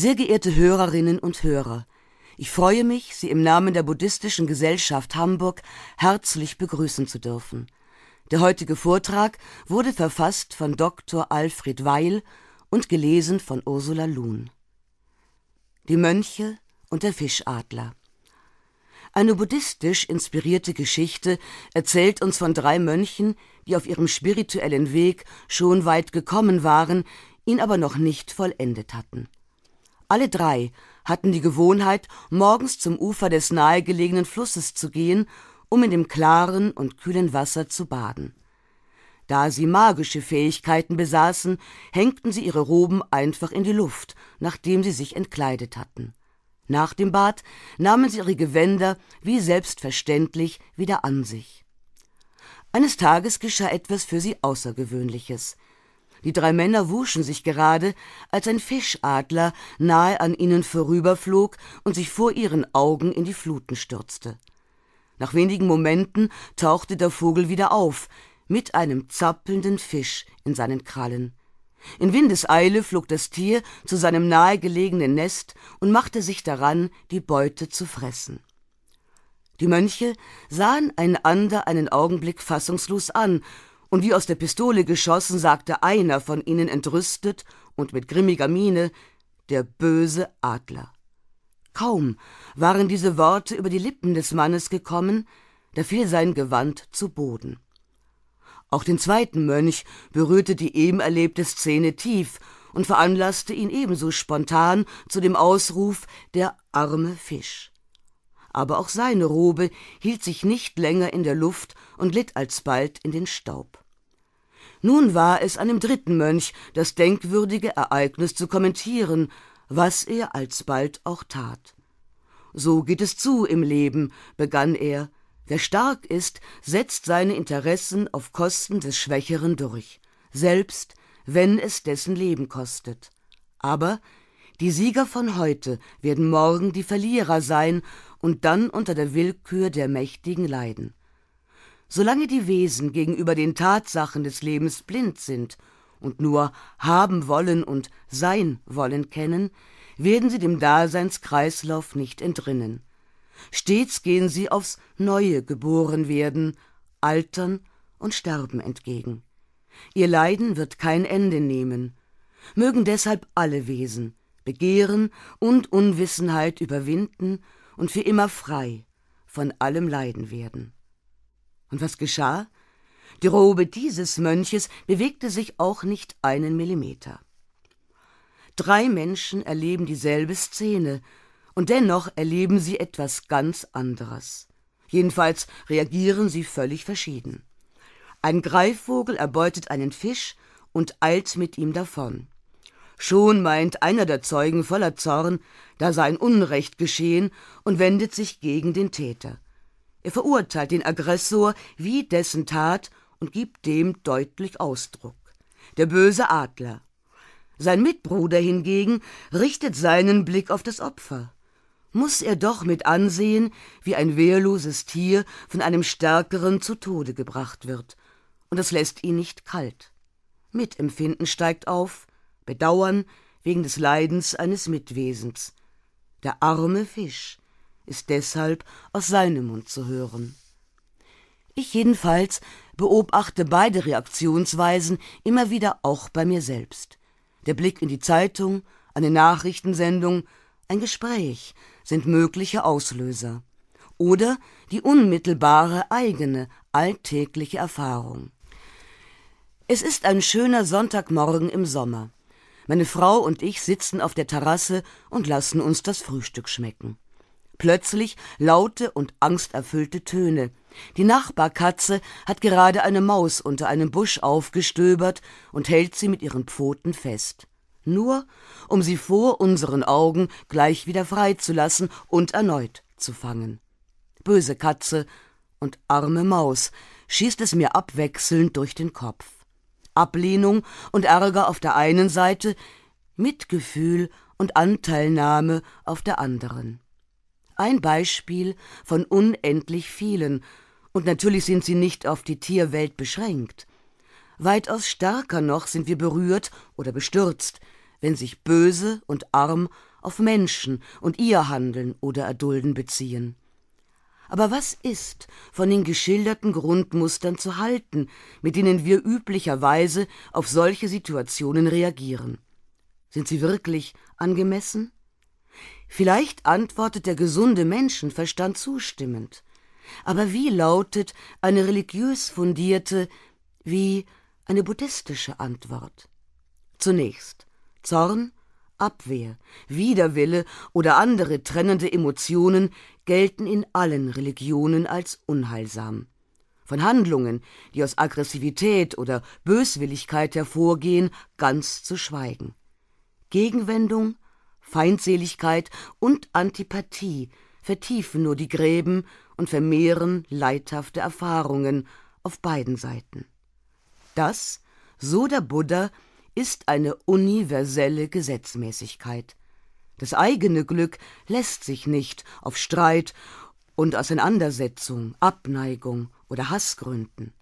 Sehr geehrte Hörerinnen und Hörer, ich freue mich, Sie im Namen der Buddhistischen Gesellschaft Hamburg herzlich begrüßen zu dürfen. Der heutige Vortrag wurde verfasst von Dr. Alfred Weil und gelesen von Ursula Luhn. Die Mönche und der Fischadler. Eine buddhistisch inspirierte Geschichte erzählt uns von drei Mönchen, die auf ihrem spirituellen Weg schon weit gekommen waren, ihn aber noch nicht vollendet hatten. Alle drei hatten die Gewohnheit, morgens zum Ufer des nahegelegenen Flusses zu gehen, um in dem klaren und kühlen Wasser zu baden. Da sie magische Fähigkeiten besaßen, hängten sie ihre Roben einfach in die Luft, nachdem sie sich entkleidet hatten. Nach dem Bad nahmen sie ihre Gewänder wie selbstverständlich wieder an sich. Eines Tages geschah etwas für sie Außergewöhnliches. Die drei Männer wuschen sich gerade, als ein Fischadler nahe an ihnen vorüberflog und sich vor ihren Augen in die Fluten stürzte. Nach wenigen Momenten tauchte der Vogel wieder auf, mit einem zappelnden Fisch in seinen Krallen. In Windeseile flog das Tier zu seinem nahegelegenen Nest und machte sich daran, die Beute zu fressen. Die Mönche sahen einander einen Augenblick fassungslos an und wie aus der Pistole geschossen, sagte einer von ihnen entrüstet und mit grimmiger Miene Der böse Adler. Kaum waren diese Worte über die Lippen des Mannes gekommen, da fiel sein Gewand zu Boden. Auch den zweiten Mönch berührte die eben erlebte Szene tief und veranlasste ihn ebenso spontan zu dem Ausruf Der arme Fisch aber auch seine Robe hielt sich nicht länger in der Luft und litt alsbald in den Staub. Nun war es an dem dritten Mönch, das denkwürdige Ereignis zu kommentieren, was er alsbald auch tat. So geht es zu im Leben, begann er. Wer stark ist, setzt seine Interessen auf Kosten des Schwächeren durch, selbst wenn es dessen Leben kostet. Aber die Sieger von heute werden morgen die Verlierer sein und dann unter der Willkür der Mächtigen leiden. Solange die Wesen gegenüber den Tatsachen des Lebens blind sind und nur haben wollen und sein wollen kennen, werden sie dem Daseinskreislauf nicht entrinnen. Stets gehen sie aufs Neue geboren werden, altern und sterben entgegen. Ihr Leiden wird kein Ende nehmen. Mögen deshalb alle Wesen Begehren und Unwissenheit überwinden und für immer frei von allem Leiden werden. Und was geschah? Die Robe dieses Mönches bewegte sich auch nicht einen Millimeter. Drei Menschen erleben dieselbe Szene, und dennoch erleben sie etwas ganz anderes. Jedenfalls reagieren sie völlig verschieden. Ein Greifvogel erbeutet einen Fisch und eilt mit ihm davon. Schon meint einer der Zeugen voller Zorn, da sei ein Unrecht geschehen und wendet sich gegen den Täter. Er verurteilt den Aggressor wie dessen Tat und gibt dem deutlich Ausdruck. Der böse Adler. Sein Mitbruder hingegen richtet seinen Blick auf das Opfer. Muss er doch mit ansehen, wie ein wehrloses Tier von einem Stärkeren zu Tode gebracht wird. Und das lässt ihn nicht kalt. Mitempfinden steigt auf, Bedauern wegen des Leidens eines Mitwesens. Der arme Fisch ist deshalb aus seinem Mund zu hören. Ich jedenfalls beobachte beide Reaktionsweisen immer wieder auch bei mir selbst. Der Blick in die Zeitung, eine Nachrichtensendung, ein Gespräch sind mögliche Auslöser. Oder die unmittelbare eigene alltägliche Erfahrung. Es ist ein schöner Sonntagmorgen im Sommer. Meine Frau und ich sitzen auf der Terrasse und lassen uns das Frühstück schmecken. Plötzlich laute und angsterfüllte Töne. Die Nachbarkatze hat gerade eine Maus unter einem Busch aufgestöbert und hält sie mit ihren Pfoten fest. Nur, um sie vor unseren Augen gleich wieder freizulassen und erneut zu fangen. Böse Katze und arme Maus schießt es mir abwechselnd durch den Kopf. Ablehnung und Ärger auf der einen Seite, Mitgefühl und Anteilnahme auf der anderen. Ein Beispiel von unendlich vielen, und natürlich sind sie nicht auf die Tierwelt beschränkt. Weitaus stärker noch sind wir berührt oder bestürzt, wenn sich böse und arm auf Menschen und ihr Handeln oder Erdulden beziehen. Aber was ist von den geschilderten Grundmustern zu halten, mit denen wir üblicherweise auf solche Situationen reagieren? Sind sie wirklich angemessen? Vielleicht antwortet der gesunde Menschenverstand zustimmend. Aber wie lautet eine religiös fundierte, wie eine buddhistische Antwort? Zunächst Zorn, Abwehr, Widerwille oder andere trennende Emotionen gelten in allen Religionen als unheilsam. Von Handlungen, die aus Aggressivität oder Böswilligkeit hervorgehen, ganz zu schweigen. Gegenwendung, Feindseligkeit und Antipathie vertiefen nur die Gräben und vermehren leidhafte Erfahrungen auf beiden Seiten. Das, so der Buddha, ist eine universelle Gesetzmäßigkeit. Das eigene Glück lässt sich nicht auf Streit und Auseinandersetzung, Abneigung oder Hass gründen.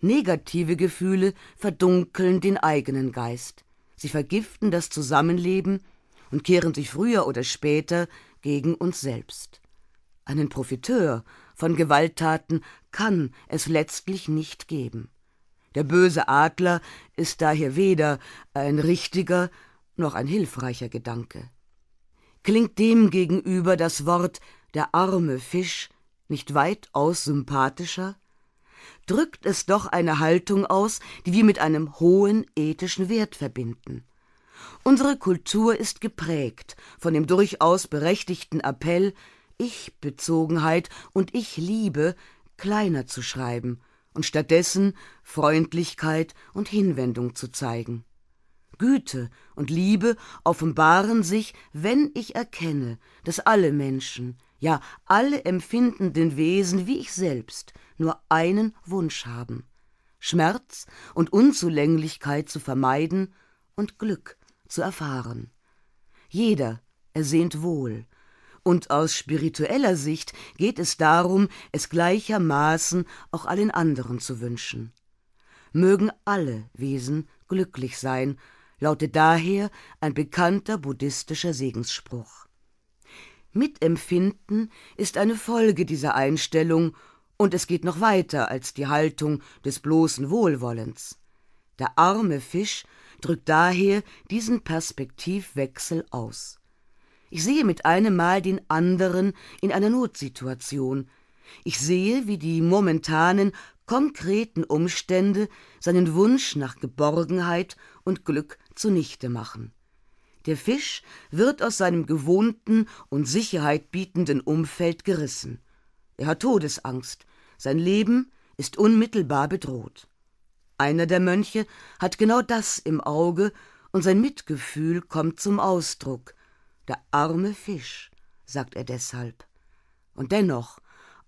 Negative Gefühle verdunkeln den eigenen Geist. Sie vergiften das Zusammenleben und kehren sich früher oder später gegen uns selbst. Einen Profiteur von Gewalttaten kann es letztlich nicht geben. Der böse Adler ist daher weder ein richtiger noch ein hilfreicher Gedanke. Klingt demgegenüber das Wort der arme Fisch nicht weitaus sympathischer? Drückt es doch eine Haltung aus, die wir mit einem hohen ethischen Wert verbinden. Unsere Kultur ist geprägt von dem durchaus berechtigten Appell, Ich-Bezogenheit und Ich-Liebe kleiner zu schreiben und stattdessen Freundlichkeit und Hinwendung zu zeigen. Güte und Liebe offenbaren sich, wenn ich erkenne, dass alle Menschen, ja alle empfindenden Wesen wie ich selbst, nur einen Wunsch haben Schmerz und Unzulänglichkeit zu vermeiden und Glück zu erfahren. Jeder ersehnt Wohl, und aus spiritueller Sicht geht es darum, es gleichermaßen auch allen anderen zu wünschen. Mögen alle Wesen glücklich sein, lautet daher ein bekannter buddhistischer Segensspruch. Mitempfinden ist eine Folge dieser Einstellung, und es geht noch weiter als die Haltung des bloßen Wohlwollens. Der arme Fisch drückt daher diesen Perspektivwechsel aus. Ich sehe mit einem Mal den anderen in einer Notsituation. Ich sehe, wie die momentanen, konkreten Umstände seinen Wunsch nach Geborgenheit und Glück zunichte machen. Der Fisch wird aus seinem gewohnten und Sicherheit bietenden Umfeld gerissen. Er hat Todesangst, sein Leben ist unmittelbar bedroht. Einer der Mönche hat genau das im Auge und sein Mitgefühl kommt zum Ausdruck. Der arme Fisch, sagt er deshalb. Und dennoch,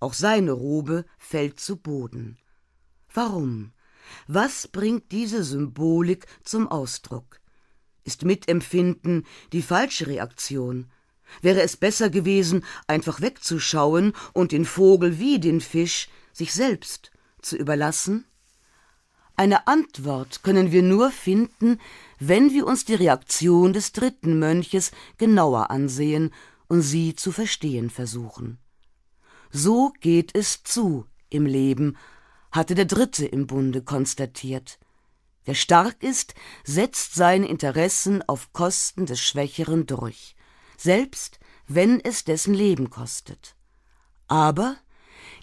auch seine Robe fällt zu Boden. Warum? Was bringt diese Symbolik zum Ausdruck? Ist Mitempfinden die falsche Reaktion? Wäre es besser gewesen, einfach wegzuschauen und den Vogel wie den Fisch sich selbst zu überlassen? Eine Antwort können wir nur finden, wenn wir uns die Reaktion des dritten Mönches genauer ansehen und sie zu verstehen versuchen. So geht es zu im Leben, hatte der Dritte im Bunde konstatiert. Wer stark ist, setzt seine Interessen auf Kosten des Schwächeren durch, selbst wenn es dessen Leben kostet. Aber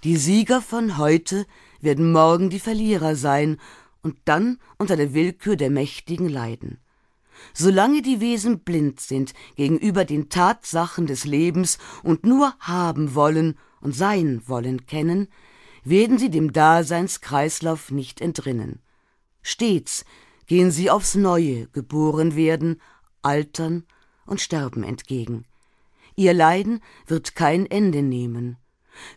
die Sieger von heute werden morgen die Verlierer sein und dann unter der Willkür der Mächtigen leiden. Solange die Wesen blind sind gegenüber den Tatsachen des Lebens und nur haben wollen und sein wollen kennen, werden sie dem Daseinskreislauf nicht entrinnen. Stets gehen sie aufs Neue geboren werden, altern und sterben entgegen. Ihr Leiden wird kein Ende nehmen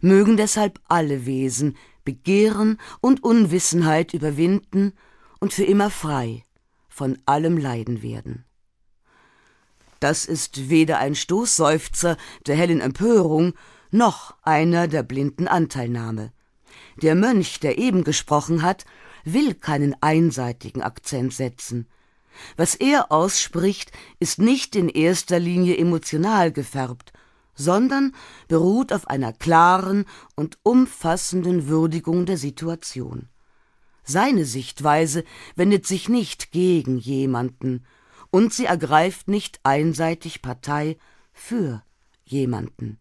mögen deshalb alle Wesen Begehren und Unwissenheit überwinden und für immer frei von allem Leiden werden. Das ist weder ein Stoßseufzer der hellen Empörung, noch einer der blinden Anteilnahme. Der Mönch, der eben gesprochen hat, will keinen einseitigen Akzent setzen. Was er ausspricht, ist nicht in erster Linie emotional gefärbt, sondern beruht auf einer klaren und umfassenden Würdigung der Situation. Seine Sichtweise wendet sich nicht gegen jemanden und sie ergreift nicht einseitig Partei für jemanden.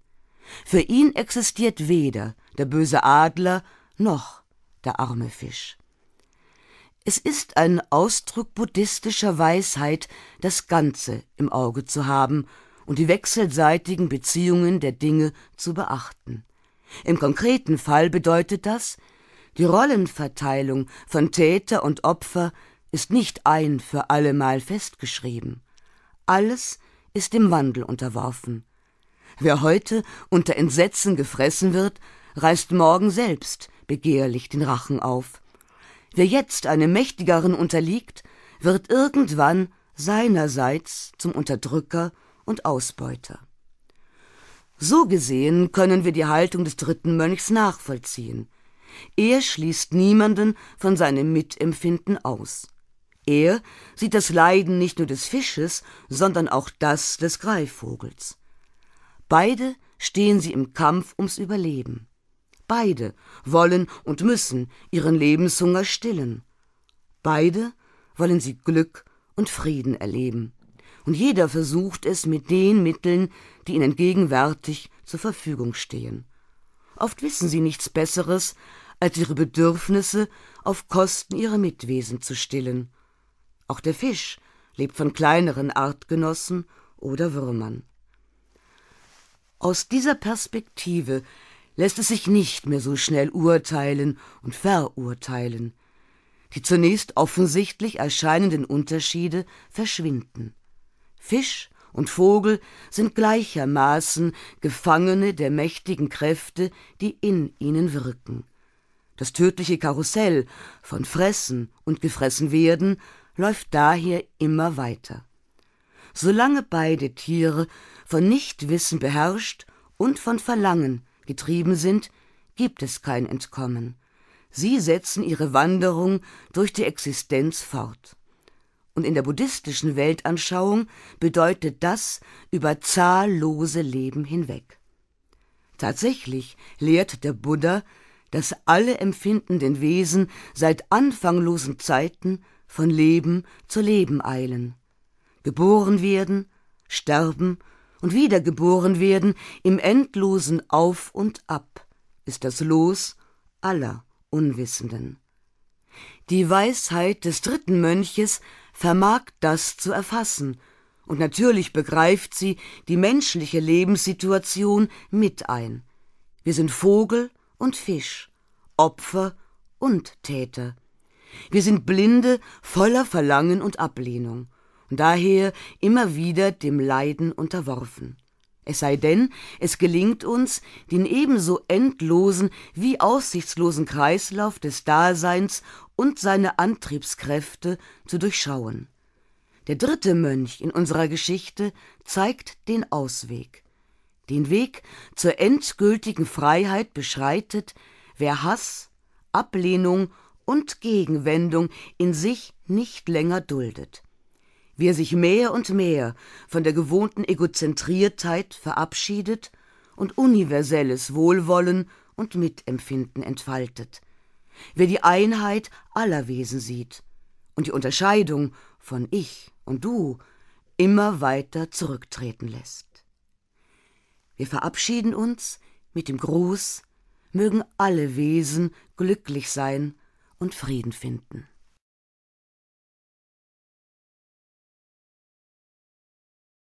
Für ihn existiert weder der böse Adler noch der arme Fisch. Es ist ein Ausdruck buddhistischer Weisheit, das Ganze im Auge zu haben und die wechselseitigen Beziehungen der Dinge zu beachten. Im konkreten Fall bedeutet das, die Rollenverteilung von Täter und Opfer ist nicht ein für allemal festgeschrieben. Alles ist dem Wandel unterworfen. Wer heute unter Entsetzen gefressen wird, reißt morgen selbst begehrlich den Rachen auf. Wer jetzt einem Mächtigeren unterliegt, wird irgendwann seinerseits zum Unterdrücker und Ausbeuter. So gesehen können wir die Haltung des dritten Mönchs nachvollziehen. Er schließt niemanden von seinem Mitempfinden aus. Er sieht das Leiden nicht nur des Fisches, sondern auch das des Greifvogels. Beide stehen sie im Kampf ums Überleben. Beide wollen und müssen ihren Lebenshunger stillen. Beide wollen sie Glück und Frieden erleben und jeder versucht es mit den Mitteln, die ihnen gegenwärtig zur Verfügung stehen. Oft wissen sie nichts Besseres, als ihre Bedürfnisse auf Kosten ihrer Mitwesen zu stillen. Auch der Fisch lebt von kleineren Artgenossen oder Würmern. Aus dieser Perspektive lässt es sich nicht mehr so schnell urteilen und verurteilen. Die zunächst offensichtlich erscheinenden Unterschiede verschwinden. Fisch und Vogel sind gleichermaßen Gefangene der mächtigen Kräfte, die in ihnen wirken. Das tödliche Karussell von Fressen und Gefressenwerden läuft daher immer weiter. Solange beide Tiere von Nichtwissen beherrscht und von Verlangen getrieben sind, gibt es kein Entkommen. Sie setzen ihre Wanderung durch die Existenz fort. Und in der buddhistischen Weltanschauung bedeutet das über zahllose Leben hinweg. Tatsächlich lehrt der Buddha, dass alle empfindenden Wesen seit anfanglosen Zeiten von Leben zu Leben eilen, geboren werden, sterben und wiedergeboren werden im endlosen Auf und Ab ist das Los aller Unwissenden. Die Weisheit des dritten Mönches vermag das zu erfassen, und natürlich begreift sie die menschliche Lebenssituation mit ein. Wir sind Vogel und Fisch, Opfer und Täter. Wir sind Blinde voller Verlangen und Ablehnung und daher immer wieder dem Leiden unterworfen es sei denn, es gelingt uns, den ebenso endlosen wie aussichtslosen Kreislauf des Daseins und seine Antriebskräfte zu durchschauen. Der dritte Mönch in unserer Geschichte zeigt den Ausweg. Den Weg zur endgültigen Freiheit beschreitet, wer Hass, Ablehnung und Gegenwendung in sich nicht länger duldet wie er sich mehr und mehr von der gewohnten Egozentriertheit verabschiedet und universelles Wohlwollen und Mitempfinden entfaltet, wer die Einheit aller Wesen sieht und die Unterscheidung von Ich und Du immer weiter zurücktreten lässt. Wir verabschieden uns mit dem Gruß, mögen alle Wesen glücklich sein und Frieden finden.